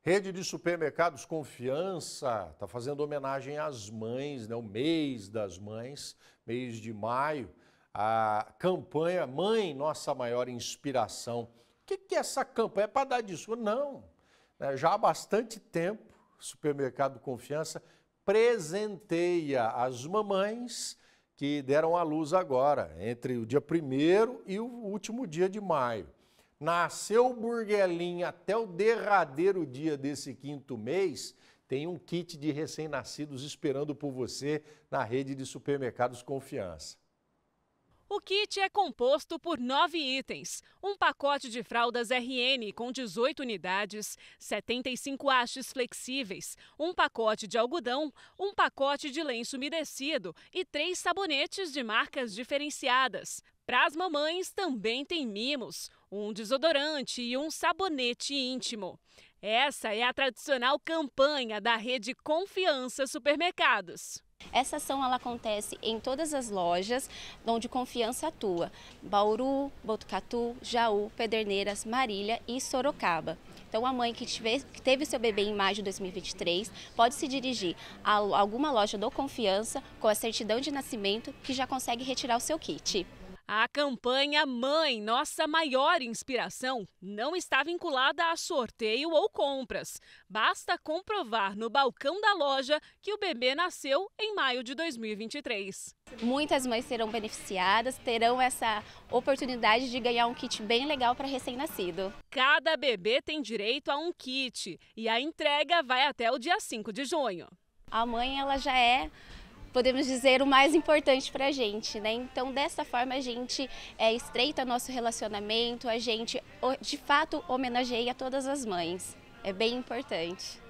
Rede de Supermercados Confiança está fazendo homenagem às mães, né? o mês das mães, mês de maio. A campanha Mãe, nossa maior inspiração. O que, que é essa campanha? É para dar disso? Não. Né, já há bastante tempo, Supermercado Confiança presenteia as mamães que deram à luz agora, entre o dia 1 e o último dia de maio. Nasceu Burguelinha até o derradeiro dia desse quinto mês, tem um kit de recém-nascidos esperando por você na rede de supermercados Confiança. O kit é composto por nove itens: um pacote de fraldas RN com 18 unidades, 75 hastes flexíveis, um pacote de algodão, um pacote de lenço umedecido e três sabonetes de marcas diferenciadas. Para as mamães também tem mimos, um desodorante e um sabonete íntimo. Essa é a tradicional campanha da rede Confiança Supermercados. Essa ação ela acontece em todas as lojas onde Confiança atua: Bauru, Botucatu, Jaú, Pederneiras, Marília e Sorocaba. Então, a mãe que, tiver, que teve seu bebê em maio de 2023 pode se dirigir a alguma loja do Confiança com a certidão de nascimento que já consegue retirar o seu kit. A campanha Mãe, nossa maior inspiração, não está vinculada a sorteio ou compras. Basta comprovar no balcão da loja que o bebê nasceu em maio de 2023. Muitas mães serão beneficiadas, terão essa oportunidade de ganhar um kit bem legal para recém-nascido. Cada bebê tem direito a um kit e a entrega vai até o dia 5 de junho. A mãe ela já é podemos dizer, o mais importante para a gente, né? Então, dessa forma, a gente é, estreita nosso relacionamento, a gente, de fato, homenageia todas as mães. É bem importante.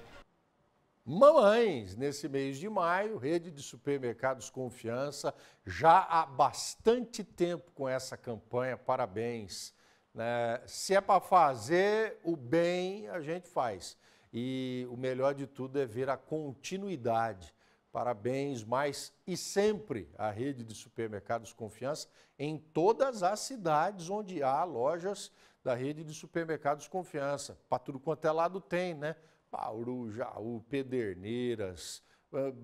Mamães, nesse mês de maio, rede de supermercados Confiança, já há bastante tempo com essa campanha, parabéns. Né? Se é para fazer o bem, a gente faz. E o melhor de tudo é ver a continuidade Parabéns mais e sempre à rede de supermercados Confiança em todas as cidades onde há lojas da rede de supermercados Confiança. Para tudo quanto é lado tem, né? Bauru, Jaú, Pederneiras,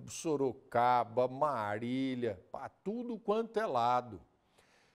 Sorocaba, Marília, para tudo quanto é lado.